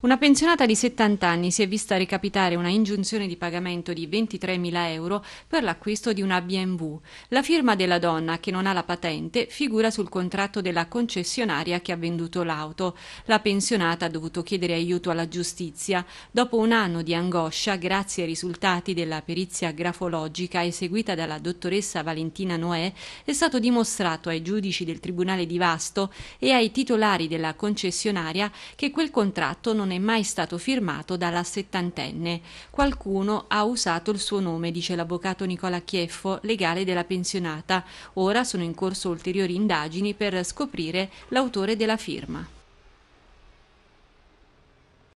Una pensionata di 70 anni si è vista recapitare una ingiunzione di pagamento di 23.000 euro per l'acquisto di una BMW. La firma della donna, che non ha la patente, figura sul contratto della concessionaria che ha venduto l'auto. La pensionata ha dovuto chiedere aiuto alla giustizia. Dopo un anno di angoscia, grazie ai risultati della perizia grafologica eseguita dalla dottoressa Valentina Noè, è stato dimostrato ai giudici del Tribunale di Vasto e ai titolari della concessionaria che quel contratto non non è mai stato firmato dalla settantenne. Qualcuno ha usato il suo nome, dice l'avvocato Nicola Chieffo, legale della pensionata. Ora sono in corso ulteriori indagini per scoprire l'autore della firma.